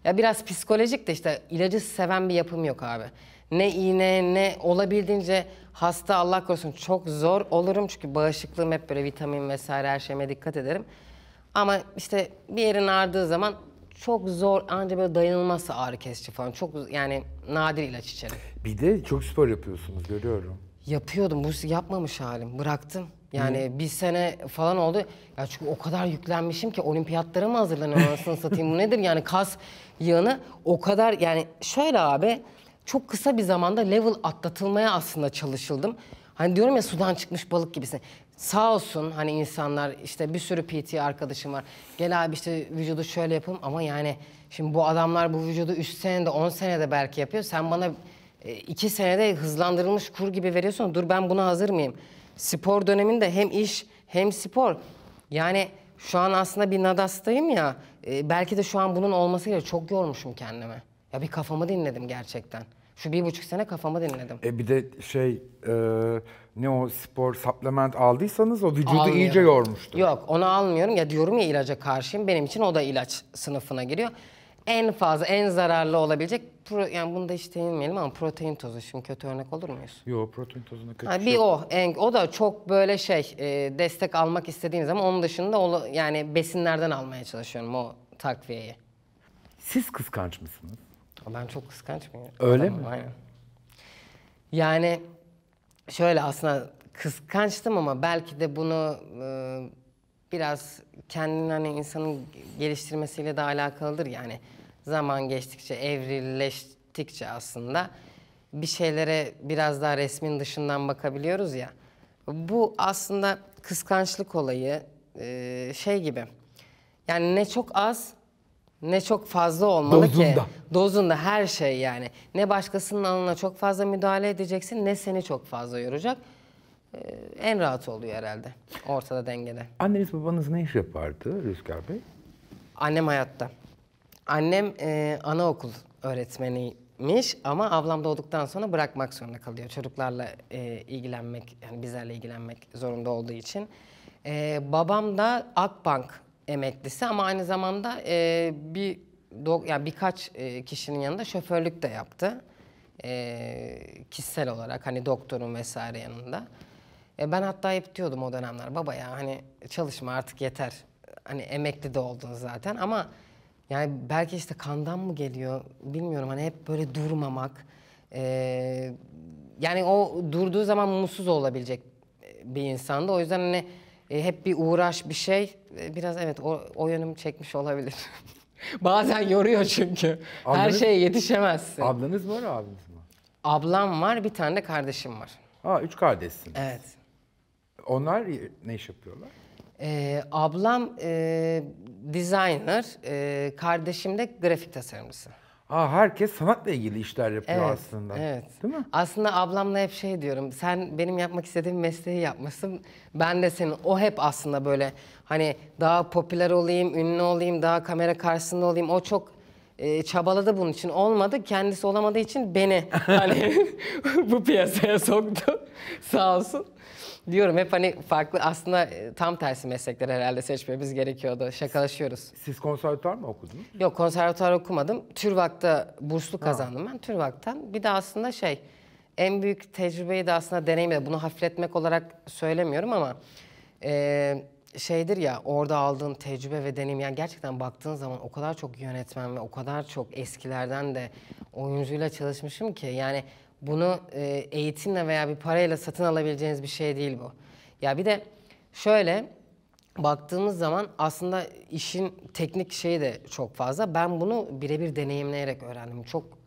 Ya biraz psikolojik de işte ilacı seven bir yapım yok abi. Ne iğne ne olabildiğince hasta Allah korusun çok zor olurum. Çünkü bağışıklığım hep böyle vitamin vesaire her şeyime dikkat ederim. Ama işte bir yerin ağrıdığı zaman çok zor anca böyle dayanılmazsa ağrı kesici falan. Çok yani nadir ilaç içerim. Bir de çok spor yapıyorsunuz görüyorum. Yapıyordum. Bu yapmamış halim. Bıraktım. Yani Hı. bir sene falan oldu. Ya çünkü o kadar yüklenmişim ki olimpiyatlara mı hazırlanıyorum anasını satayım bu nedir? Yani kas yağını, o kadar yani şöyle abi çok kısa bir zamanda level atlatılmaya aslında çalışıldım. Hani diyorum ya sudan çıkmış balık gibisin sağ olsun hani insanlar işte bir sürü PT arkadaşım var. Gel abi işte vücudu şöyle yapalım ama yani şimdi bu adamlar bu vücudu 3 senede 10 senede belki yapıyor. Sen bana 2 e, senede hızlandırılmış kur gibi veriyorsun. Dur ben buna hazır mıyım? Spor döneminde hem iş hem spor. Yani şu an aslında bir nadastayım ya. E, belki de şu an bunun olmasıyla çok yormuşum kendimi. Ya bir kafamı dinledim gerçekten. Şu bir buçuk sene kafamı dinledim. E bir de şey... E ne o spor supplement aldıysanız o vücudu Almıyorum. iyice yormuştur. Yok onu almıyorum ya diyorum ya ilaca karşıyım benim için o da ilaç sınıfına giriyor. En fazla en zararlı olabilecek pro, yani bunu da hiç değinmeyelim ama protein tozu şimdi kötü örnek olur muyuz? Yok protein tozuna kötü ha, bir şey. o en, o da çok böyle şey e, destek almak istediğiniz ama onun dışında o, yani besinlerden almaya çalışıyorum o takviyeyi. Siz kıskanç mısınız? Ben çok kıskanç mıyım? Öyle tamam, mi? Aynen. Yani şöyle aslında kıskançtım ama belki de bunu e, biraz kendini hani insanın geliştirmesiyle de alakalıdır yani zaman geçtikçe evrileştikçe aslında bir şeylere biraz daha resmin dışından bakabiliyoruz ya. Bu aslında kıskançlık olayı e, şey gibi. Yani ne çok az ne çok fazla olmalı Dozunda. ki. Dozunda. her şey yani. Ne başkasının alanına çok fazla müdahale edeceksin ne seni çok fazla yoracak. Ee, en rahat oluyor herhalde ortada dengede. Anneniz babanız ne iş yapardı Rüzgar Bey? Annem hayatta. Annem e, anaokul öğretmeniymiş ama ablam doğduktan sonra bırakmak zorunda kalıyor. Çocuklarla e, ilgilenmek, yani bizlerle ilgilenmek zorunda olduğu için. E, babam da Akbank emeklisi ama aynı zamanda e, bir do, yani birkaç e, kişinin yanında şoförlük de yaptı. E, kişisel olarak hani doktorun vesaire yanında. E, ben hatta hep diyordum o dönemler baba ya hani çalışma artık yeter. Hani emekli de oldun zaten ama yani belki işte kandan mı geliyor bilmiyorum hani hep böyle durmamak. E, yani o durduğu zaman mutsuz olabilecek bir insandı. O yüzden hani e, hep bir uğraş bir şey e, biraz evet o, o yönüm çekmiş olabilir. Bazen yoruyor çünkü. Ablanız, Her şeye yetişemezsin. Ablanız var abiniz mi? Ablam var bir tane de kardeşim var. ha üç kardeşsin. Evet. Onlar ne iş yapıyorlar? Ee, ablam e, designer, e, kardeşim de grafik tasarımcısı. Aa, herkes sanatla ilgili işler yapıyor evet, aslında. Evet. Değil mi? Aslında ablamla hep şey diyorum. Sen benim yapmak istediğim mesleği yapmasın. Ben de senin. O hep aslında böyle hani daha popüler olayım, ünlü olayım, daha kamera karşısında olayım. O çok e, çabaladı bunun için. Olmadı. Kendisi olamadığı için beni hani bu piyasaya soktu. Sağ olsun. Diyorum hep hani farklı aslında e, tam tersi meslekler herhalde seçmemiz gerekiyordu. Şakalaşıyoruz. Siz konservatuar mı okudunuz? Yok konservatuar okumadım. TÜRVAK'ta burslu kazandım ha. ben TÜRVAK'tan. Bir de aslında şey en büyük tecrübeyi de aslında deneyimle bunu hafifletmek olarak söylemiyorum ama e, şeydir ya orada aldığın tecrübe ve deneyim yani gerçekten baktığın zaman o kadar çok yönetmen ve o kadar çok eskilerden de oyuncuyla çalışmışım ki yani bunu e, eğitimle veya bir parayla satın alabileceğiniz bir şey değil bu. Ya bir de şöyle baktığımız zaman aslında işin teknik şeyi de çok fazla. Ben bunu birebir deneyimleyerek öğrendim. Çok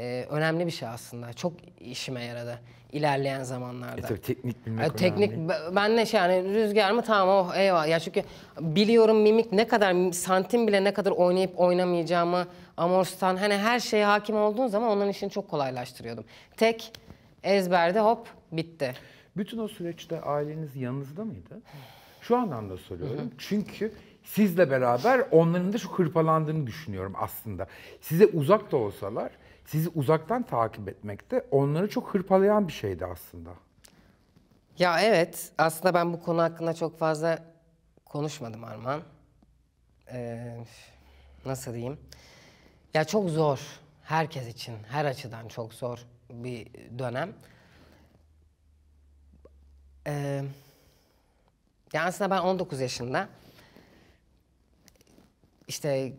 e, önemli bir şey aslında. Çok işime yaradı ilerleyen zamanlarda. E tabii teknik bilmek yani e, Teknik önemli. ben ne şey yani rüzgar mı tamam oh eyvah. Ya çünkü biliyorum mimik ne kadar santim bile ne kadar oynayıp oynamayacağımı amorstan hani her şeye hakim olduğun zaman onların işini çok kolaylaştırıyordum. Tek ezberde hop bitti. Bütün o süreçte aileniz yanınızda mıydı? Şu anlamda soruyorum. Hı hı. Çünkü sizle beraber onların da şu hırpalandığını düşünüyorum aslında. Size uzak da olsalar sizi uzaktan takip etmekte onları çok hırpalayan bir şeydi aslında. Ya evet, aslında ben bu konu hakkında çok fazla konuşmadım Arman. Ee, nasıl diyeyim? Ya çok zor. Herkes için, her açıdan çok zor bir dönem. Ee, ya aslında ben 19 yaşında işte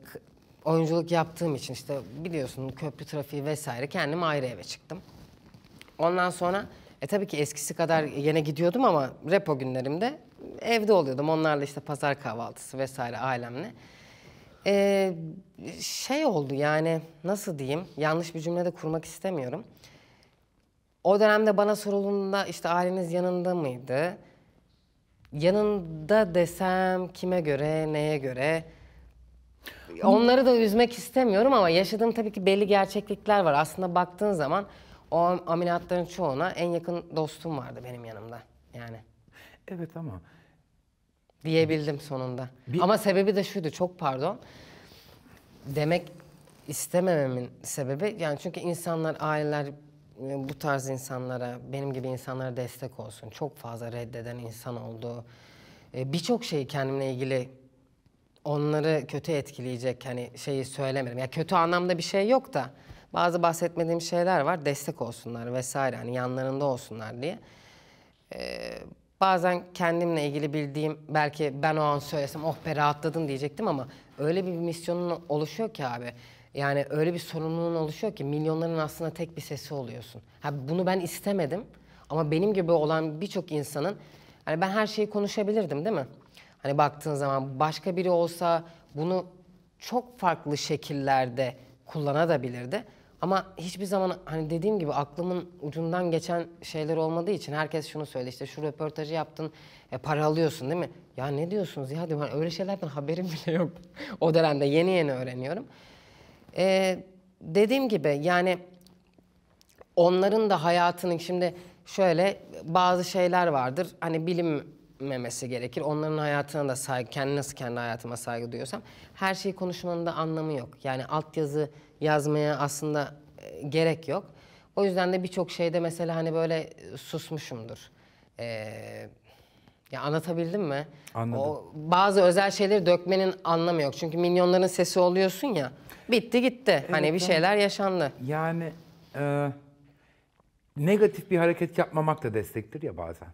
oyunculuk yaptığım için işte biliyorsun köprü trafiği vesaire kendim ayrı eve çıktım. Ondan sonra e tabii ki eskisi kadar yine gidiyordum ama repo günlerimde evde oluyordum. Onlarla işte pazar kahvaltısı vesaire ailemle. Ee, şey oldu yani nasıl diyeyim yanlış bir cümle de kurmak istemiyorum. O dönemde bana sorulduğunda işte aileniz yanında mıydı? Yanında desem kime göre, neye göre? Onları da üzmek istemiyorum ama yaşadığım tabii ki belli gerçeklikler var. Aslında baktığın zaman o ameliyatların çoğuna en yakın dostum vardı benim yanımda. Yani. Evet ama diyebildim sonunda. Bir... Ama sebebi de şuydu çok pardon. Demek istemememin sebebi yani çünkü insanlar aileler e, bu tarz insanlara benim gibi insanlara destek olsun. Çok fazla reddeden insan oldu. E, birçok şeyi kendimle ilgili onları kötü etkileyecek hani şeyi söylemedim. Ya kötü anlamda bir şey yok da bazı bahsetmediğim şeyler var. Destek olsunlar vesaire hani yanlarında olsunlar diye. Ee, bazen kendimle ilgili bildiğim belki ben o an söylesem oh be rahatladım diyecektim ama öyle bir misyonun oluşuyor ki abi. Yani öyle bir sorumluluğun oluşuyor ki milyonların aslında tek bir sesi oluyorsun. Ha, bunu ben istemedim ama benim gibi olan birçok insanın hani ben her şeyi konuşabilirdim değil mi? Hani baktığın zaman başka biri olsa bunu çok farklı şekillerde kullanabilirdi. Ama hiçbir zaman hani dediğim gibi aklımın ucundan geçen şeyler olmadığı için herkes şunu söyle işte şu röportajı yaptın e, para alıyorsun değil mi? Ya ne diyorsunuz ya diyorum öyle şeylerden haberim bile yok. o dönemde yeni yeni öğreniyorum. Ee, dediğim gibi yani onların da hayatının şimdi şöyle bazı şeyler vardır. Hani bilim etmemesi gerekir. Onların hayatına da saygı, kendi nasıl kendi hayatıma saygı duyuyorsam her şeyi konuşmanın da anlamı yok. Yani altyazı yazmaya aslında e, gerek yok. O yüzden de birçok şeyde mesela hani böyle e, susmuşumdur. Ee, ya anlatabildim mi? Anladım. O, bazı özel şeyleri dökmenin anlamı yok. Çünkü milyonların sesi oluyorsun ya. Bitti gitti. Evet, hani bir şeyler yaşandı. Yani e, negatif bir hareket yapmamak da destektir ya bazen.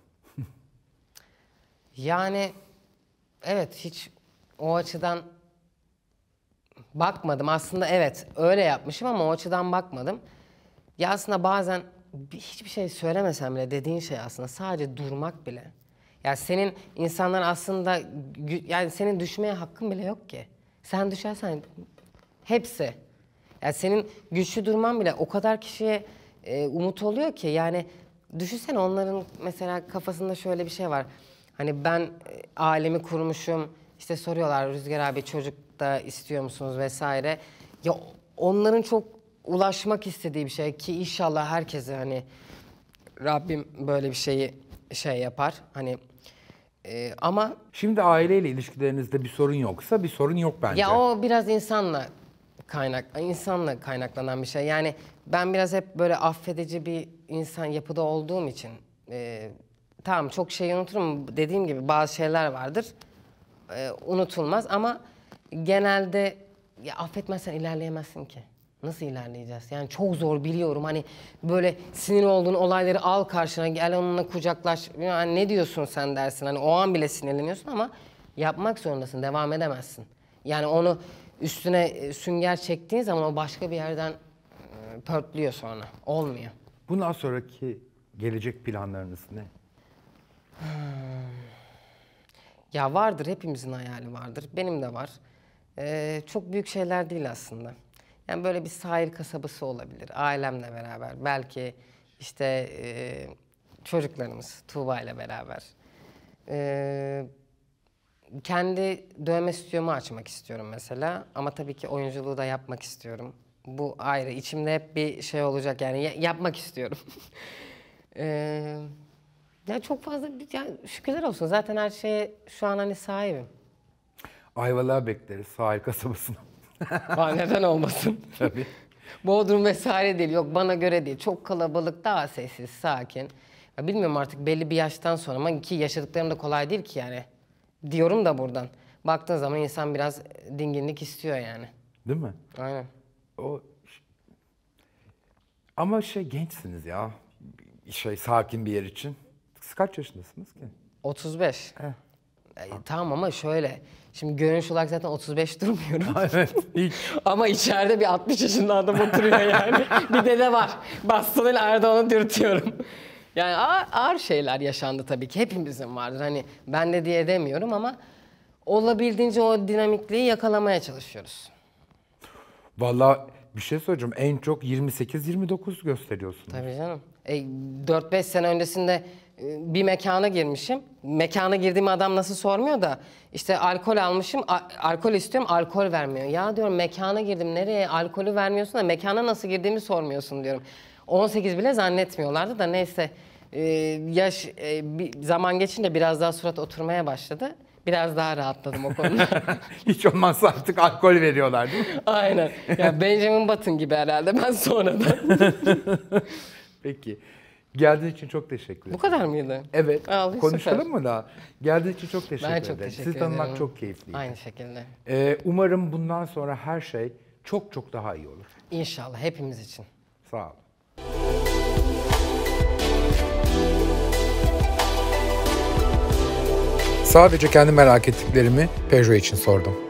Yani evet hiç o açıdan bakmadım. Aslında evet öyle yapmışım ama o açıdan bakmadım. Ya aslında bazen hiçbir şey söylemesem bile dediğin şey aslında sadece durmak bile. Yani senin insanlar aslında yani senin düşmeye hakkın bile yok ki. Sen düşersen hepsi. Yani senin güçlü durman bile o kadar kişiye e, umut oluyor ki yani düşünsene onların mesela kafasında şöyle bir şey var. Hani ben e, ailemi kurmuşum. İşte soruyorlar Rüzgar abi çocuk da istiyor musunuz vesaire. Ya onların çok ulaşmak istediği bir şey ki inşallah herkese hani Rabbim böyle bir şeyi şey yapar. Hani ee, ama şimdi aileyle ilişkilerinizde bir sorun yoksa bir sorun yok bence. Ya o biraz insanla kaynak insanla kaynaklanan bir şey. Yani ben biraz hep böyle affedici bir insan yapıda olduğum için e, tamam çok şey unuturum. Dediğim gibi bazı şeyler vardır. E, unutulmaz ama genelde ya affetmezsen ilerleyemezsin ki. Nasıl ilerleyeceğiz? Yani çok zor biliyorum. Hani böyle sinir olduğun olayları al karşına gel onunla kucaklaş. Yani ne diyorsun sen dersin. Hani o an bile sinirleniyorsun ama yapmak zorundasın. Devam edemezsin. Yani onu üstüne e, sünger çektiğin zaman o başka bir yerden e, pörtlüyor sonra. Olmuyor. Bundan sonraki gelecek planlarınız ne? Ya vardır, hepimizin hayali vardır. Benim de var. Ee, çok büyük şeyler değil aslında. Yani böyle bir sahil kasabası olabilir, ailemle beraber. Belki işte e, çocuklarımız Tuğba ile beraber. Ee, kendi dövme stüdyomu açmak istiyorum mesela. Ama tabii ki oyunculuğu da yapmak istiyorum. Bu ayrı. İçimde hep bir şey olacak yani yapmak istiyorum. ee, ya çok fazla yani şükürler olsun zaten her şeye şu an hani sahibim. Ayvalık'a bekleriz sahil kasabasına. Aa, neden olmasın? Tabii. Bodrum vesaire değil yok bana göre değil. Çok kalabalık daha sessiz sakin. Ya bilmiyorum artık belli bir yaştan sonra ama ki yaşadıklarım da kolay değil ki yani. Diyorum da buradan. Baktığın zaman insan biraz dinginlik istiyor yani. Değil mi? Aynen. O ama şey gençsiniz ya. Şey sakin bir yer için. Siz kaç yaşındasınız ki? 35. Heh. E, tamam ama şöyle. Şimdi görünüş olarak zaten 35 durmuyorum. evet. Hiç. ama içeride bir 60 yaşında adam oturuyor yani. bir dede var. Bastonuyla Erdoğan'ı dürtüyorum. Yani ağır, ağır şeyler yaşandı tabii ki. Hepimizin vardır. Hani ben de diye demiyorum ama olabildiğince o dinamikliği yakalamaya çalışıyoruz. Valla bir şey söyleyeceğim. En çok 28-29 gösteriyorsunuz. Tabii canım. E, 4-5 sene öncesinde bir mekana girmişim. Mekana girdiğim adam nasıl sormuyor da işte alkol almışım, alkol istiyorum, alkol vermiyor. Ya diyorum mekana girdim nereye alkolü vermiyorsun da mekana nasıl girdiğimi sormuyorsun diyorum. 18 bile zannetmiyorlardı da neyse e, yaş e, bir zaman geçince biraz daha surat oturmaya başladı. Biraz daha rahatladım o konuda. Hiç olmazsa artık alkol veriyorlar değil mi? Aynen. Ya Benjamin Button gibi herhalde ben sonradan. Peki. Geldiğin için çok teşekkür ederim. Bu kadar mıydı? Evet. Ağlayı konuşalım süper. mı daha? Geldiğin için çok teşekkür ben ederim. Ben çok teşekkür ederim. Sizi tanımak çok keyifliydi. Aynı şekilde. Ee, umarım bundan sonra her şey çok çok daha iyi olur. İnşallah hepimiz için. Sağ olun. Sadece kendi merak ettiklerimi Peugeot için sordum.